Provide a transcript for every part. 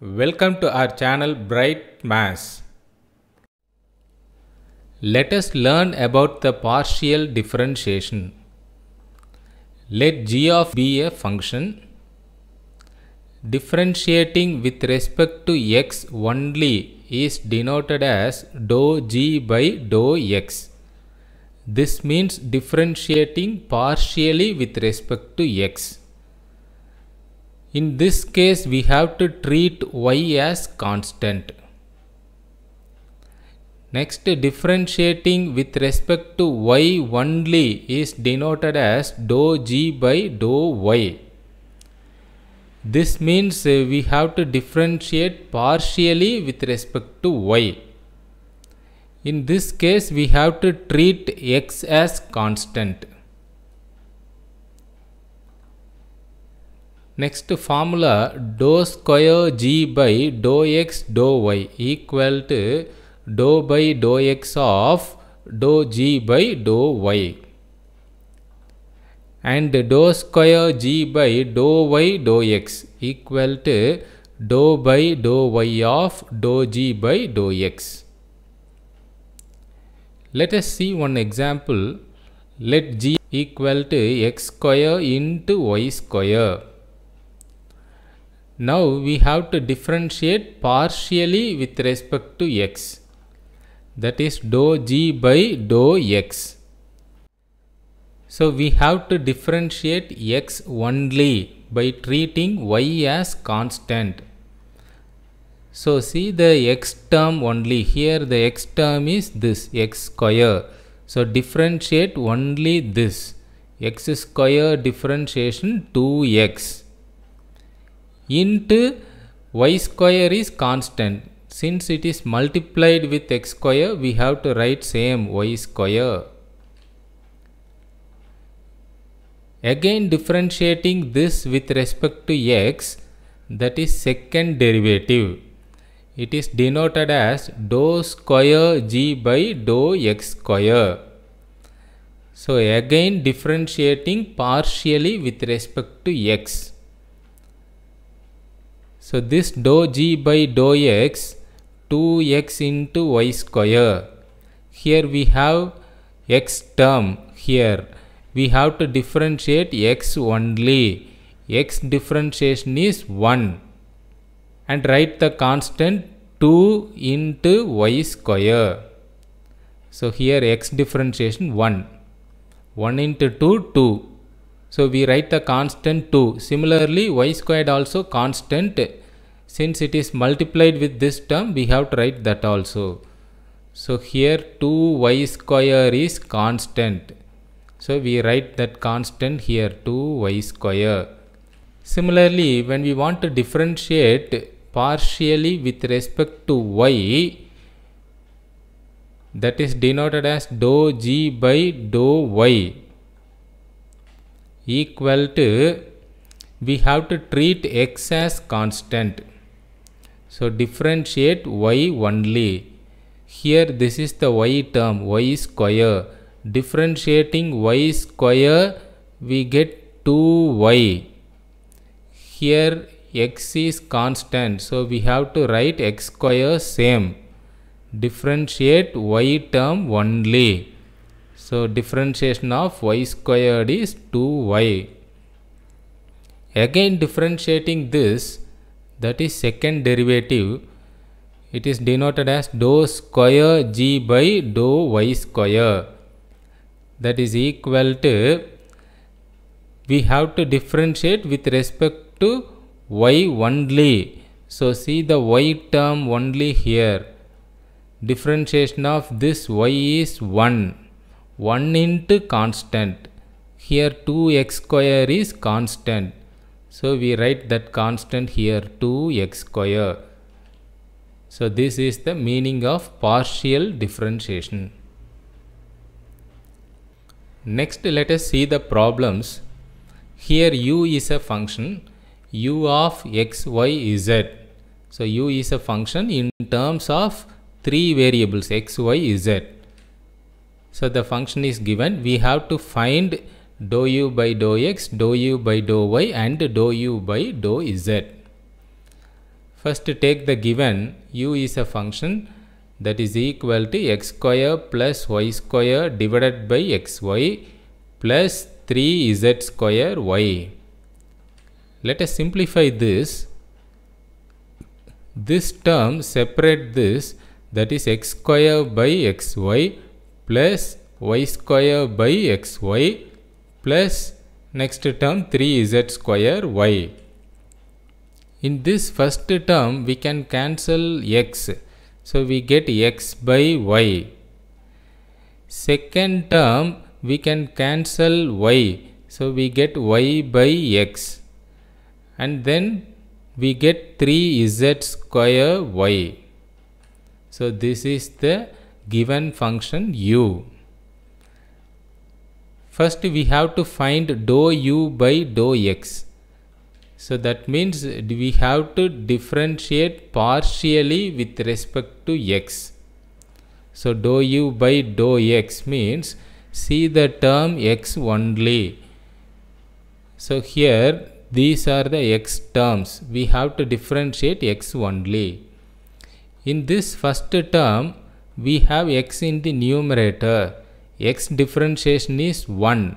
Welcome to our channel Bright Mass. Let us learn about the partial differentiation. Let g of be a function. Differentiating with respect to x only is denoted as dou g by dou x. This means differentiating partially with respect to x. In this case, we have to treat y as constant. Next, differentiating with respect to y only is denoted as dou g by dou y. This means eh, we have to differentiate partially with respect to y. In this case, we have to treat x as constant. Next formula dou square g by dou x dou y equal to dou by dou x of dou g by dou y and dou square g by dou y dou x equal to dou by dou y of dou g by dou x. Let us see one example. Let g equal to x square into y square now we have to differentiate partially with respect to x. That is dou g by dou x. So we have to differentiate x only by treating y as constant. So see the x term only here the x term is this x square. So differentiate only this x square differentiation 2x into y square is constant. Since it is multiplied with x square, we have to write same y square. Again differentiating this with respect to x, that is second derivative. It is denoted as dou square g by dou x square. So again differentiating partially with respect to x. So this dou g by dou x 2x into y square. Here we have x term here. We have to differentiate x only. x differentiation is 1 and write the constant 2 into y square. So here x differentiation 1. 1 into 2 2 so we write the constant 2. Similarly, y squared also constant. Since it is multiplied with this term, we have to write that also. So here 2y square is constant. So we write that constant here 2y square. Similarly, when we want to differentiate partially with respect to y, that is denoted as dou g by dou y equal to we have to treat x as constant. So differentiate y only. Here this is the y term y square. Differentiating y square we get 2y. Here x is constant so we have to write x square same. Differentiate y term only. So differentiation of y squared is 2y. Again differentiating this that is second derivative it is denoted as dou square g by dou y square that is equal to we have to differentiate with respect to y only. So see the y term only here. Differentiation of this y is 1 1 into constant here 2x square is constant so we write that constant here 2x square so this is the meaning of partial differentiation next let us see the problems here u is a function u of x y z so u is a function in terms of three variables x y z so the function is given. We have to find dou u by dou x, dou u by dou y and dou u by dou z. First take the given u is a function that is equal to x square plus y square divided by xy plus 3z square y. Let us simplify this. This term separate this that is x square by xy plus y square by xy plus next term 3z square y. In this first term we can cancel x. So we get x by y. Second term we can cancel y. So we get y by x. And then we get 3z square y. So this is the given function u. First we have to find dou u by dou x. So that means we have to differentiate partially with respect to x. So dou u by dou x means see the term x only. So here these are the x terms. We have to differentiate x only. In this first term we have x in the numerator x differentiation is 1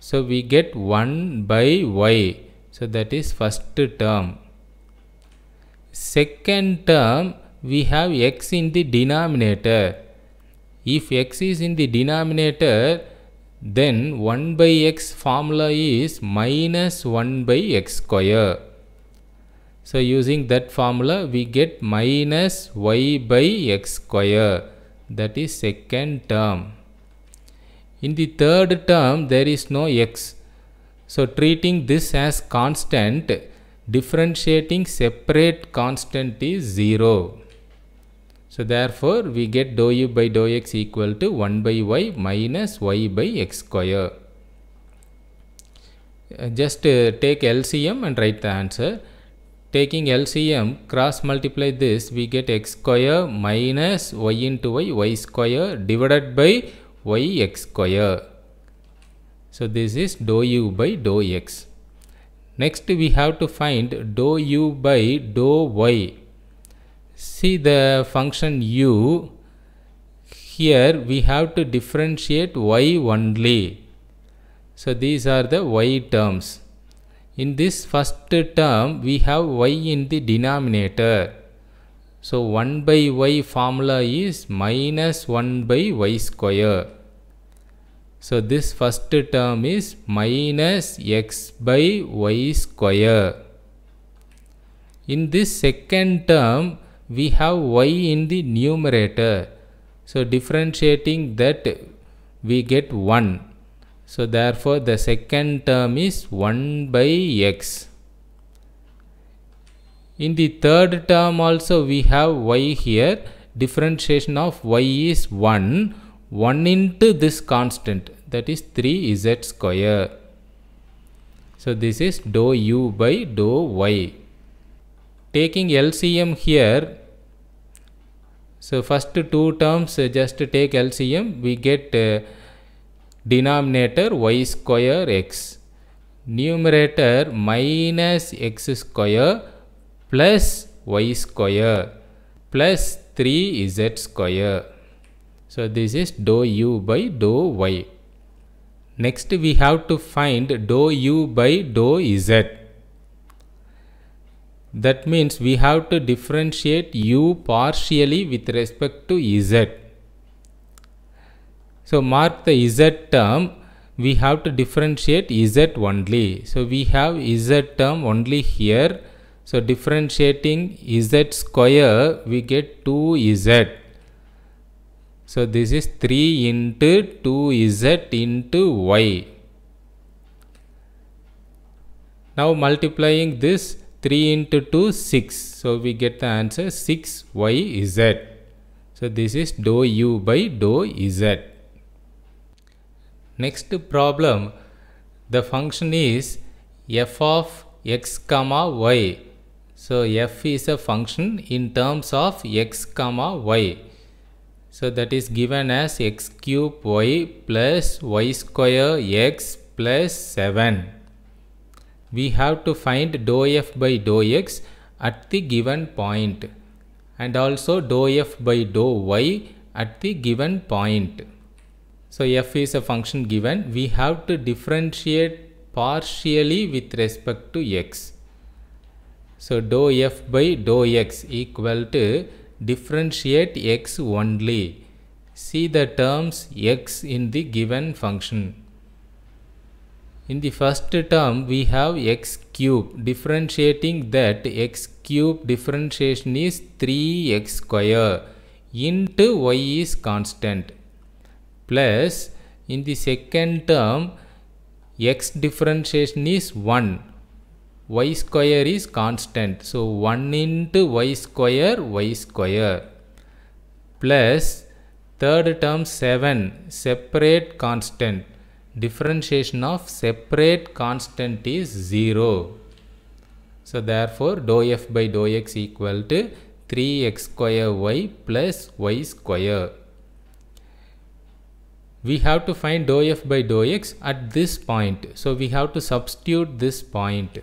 so we get 1 by y so that is first term second term we have x in the denominator if x is in the denominator then 1 by x formula is minus 1 by x square so using that formula we get minus y by x square that is second term. In the third term there is no x. So treating this as constant differentiating separate constant is 0. So therefore we get dou u by dou x equal to 1 by y minus y by x square. Uh, just uh, take LCM and write the answer. Taking LCM, cross multiply this, we get x square minus y into y, y square divided by y x square. So this is dou u by dou x. Next we have to find dou u by dou y. See the function u. Here we have to differentiate y only. So these are the y terms. In this first term, we have y in the denominator. So 1 by y formula is minus 1 by y square. So this first term is minus x by y square. In this second term, we have y in the numerator. So differentiating that we get 1. So therefore the second term is 1 by x. In the third term also we have y here. Differentiation of y is 1. 1 into this constant that is 3z square. So this is dou u by dou y. Taking LCM here, so first two terms just take LCM, we get uh, denominator y square x numerator minus x square plus y square plus 3z square. So this is dou u by dou y. Next we have to find dou u by dou z. That means we have to differentiate u partially with respect to z. So mark the z term we have to differentiate z only. So we have z term only here. So differentiating z square we get 2z. So this is 3 into 2z into y. Now multiplying this 3 into 2 6. So we get the answer 6yz. So this is dou u by dou z. Next problem, the function is f of x comma y. So f is a function in terms of x comma y. So that is given as x cube y plus y square x plus 7. We have to find dou f by dou x at the given point and also dou f by dou y at the given point. So f is a function given. We have to differentiate partially with respect to x. So dou f by dou x equal to differentiate x only. See the terms x in the given function. In the first term we have x cube. Differentiating that x cube differentiation is 3x square into y is constant plus in the second term x differentiation is 1 y square is constant so 1 into y square y square plus third term 7 separate constant differentiation of separate constant is 0 so therefore dou f by dou x equal to 3x square y plus y square we have to find dou f by dou x at this point. So we have to substitute this point.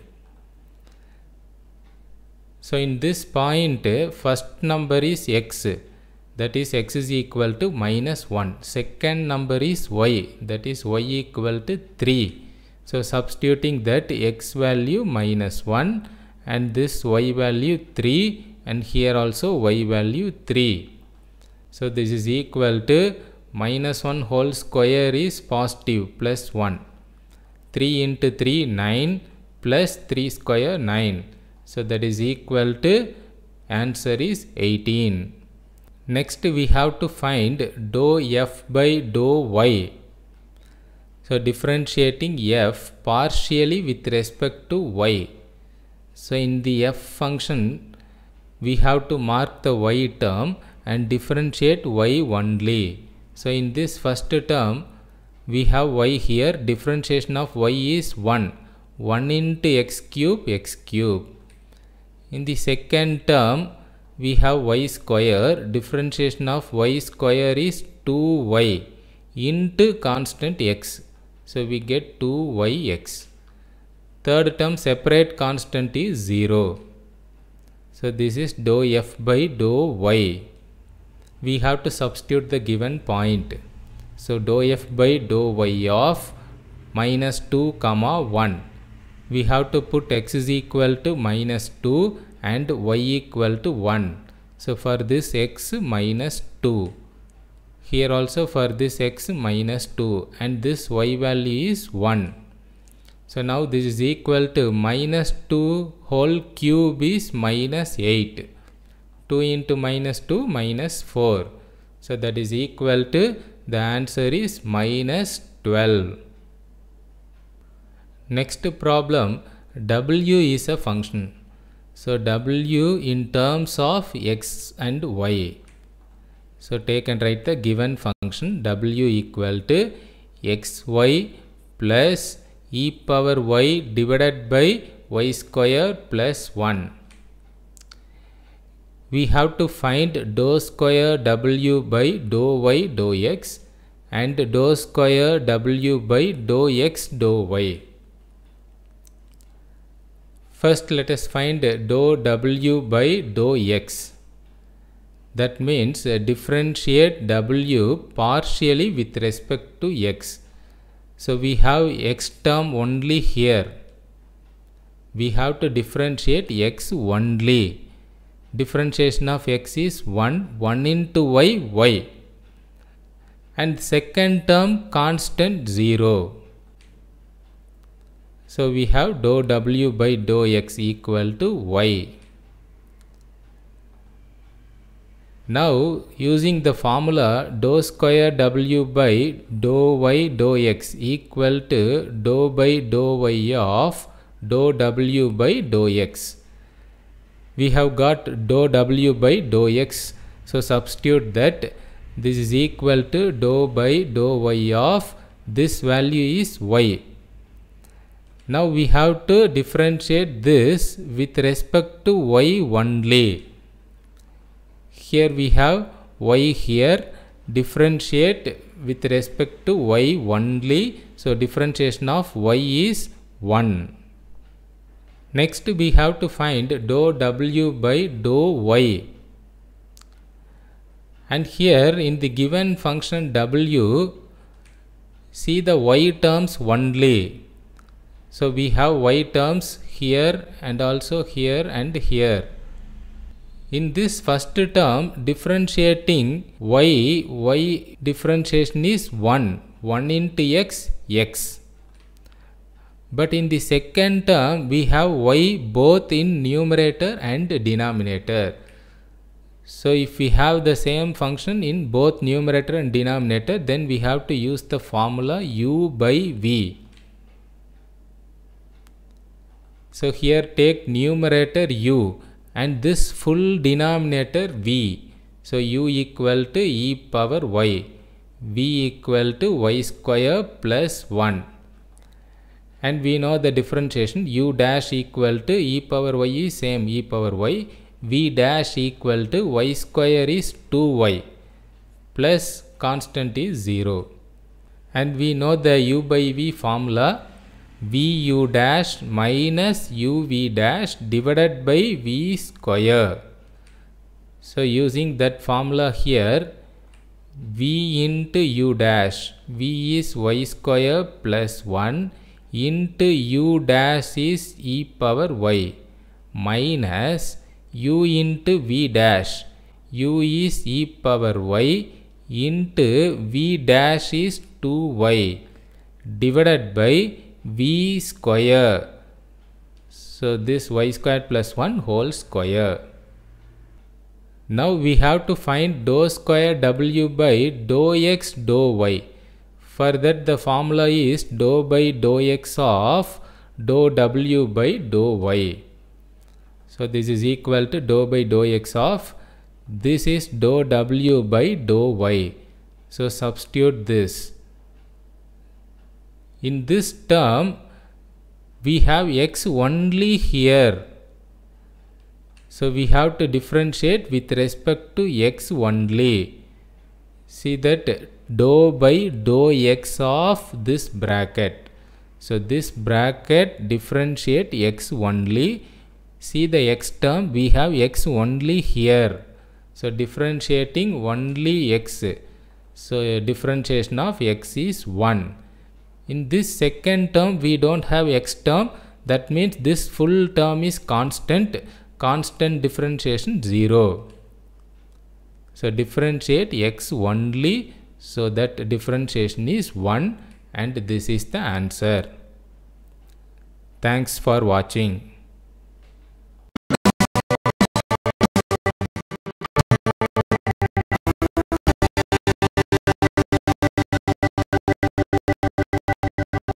So in this point, first number is x, that is x is equal to minus 1. Second number is y, that is y equal to 3. So substituting that x value minus 1 and this y value 3 and here also y value 3. So this is equal to minus 1 whole square is positive plus 1 3 into 3 9 plus 3 square 9 so that is equal to answer is 18 next we have to find dou f by dou y so differentiating f partially with respect to y so in the f function we have to mark the y term and differentiate y only so in this first term, we have y here, differentiation of y is 1. 1 into x cube, x cube. In the second term, we have y square, differentiation of y square is 2y into constant x. So we get 2yx. Third term separate constant is 0. So this is dou f by dou y we have to substitute the given point. So dou f by dou y of minus 2 comma 1. We have to put x is equal to minus 2 and y equal to 1. So for this x minus 2. Here also for this x minus 2 and this y value is 1. So now this is equal to minus 2 whole cube is minus 8. 2 into minus 2 minus 4. So that is equal to the answer is minus 12. Next problem w is a function. So w in terms of x and y. So take and write the given function w equal to xy plus e power y divided by y square plus 1 we have to find dou square w by dou y dou x and dou square w by dou x dou y. First let us find dou w by dou x. That means uh, differentiate w partially with respect to x. So we have x term only here. We have to differentiate x only differentiation of x is 1 1 into y y and second term constant 0 so we have dou w by dou x equal to y now using the formula dou square w by dou y dou x equal to dou by dou y of dou w by dou x we have got dou w by dou x so substitute that this is equal to dou by dou y of this value is y now we have to differentiate this with respect to y only here we have y here differentiate with respect to y only so differentiation of y is 1 Next we have to find dou W by dou Y. And here in the given function W, see the Y terms only. So we have Y terms here and also here and here. In this first term, differentiating Y, Y differentiation is 1. 1 into X, X. But in the second term, we have y both in numerator and denominator. So if we have the same function in both numerator and denominator, then we have to use the formula u by v. So here take numerator u and this full denominator v. So u equal to e power y. v equal to y square plus 1 and we know the differentiation u dash equal to e power y is same e power y v dash equal to y square is 2y plus constant is 0 and we know the u by v formula vu dash minus uv dash divided by v square. So using that formula here v into u dash v is y square plus 1 into u dash is e power y minus u into v dash. u is e power y into v dash is 2y divided by v square. So this y square plus 1 whole square. Now we have to find dou square w by dou x dou y. For that the formula is dou by dou x of dou w by dou y. So this is equal to dou by dou x of this is dou w by dou y. So substitute this. In this term we have x only here. So we have to differentiate with respect to x only. See that dou by dou x of this bracket. So this bracket differentiate x only. See the x term, we have x only here. So differentiating only x. So differentiation of x is 1. In this second term, we don't have x term. That means this full term is constant. Constant differentiation 0. So differentiate x only so that differentiation is 1 and this is the answer. Thanks for watching.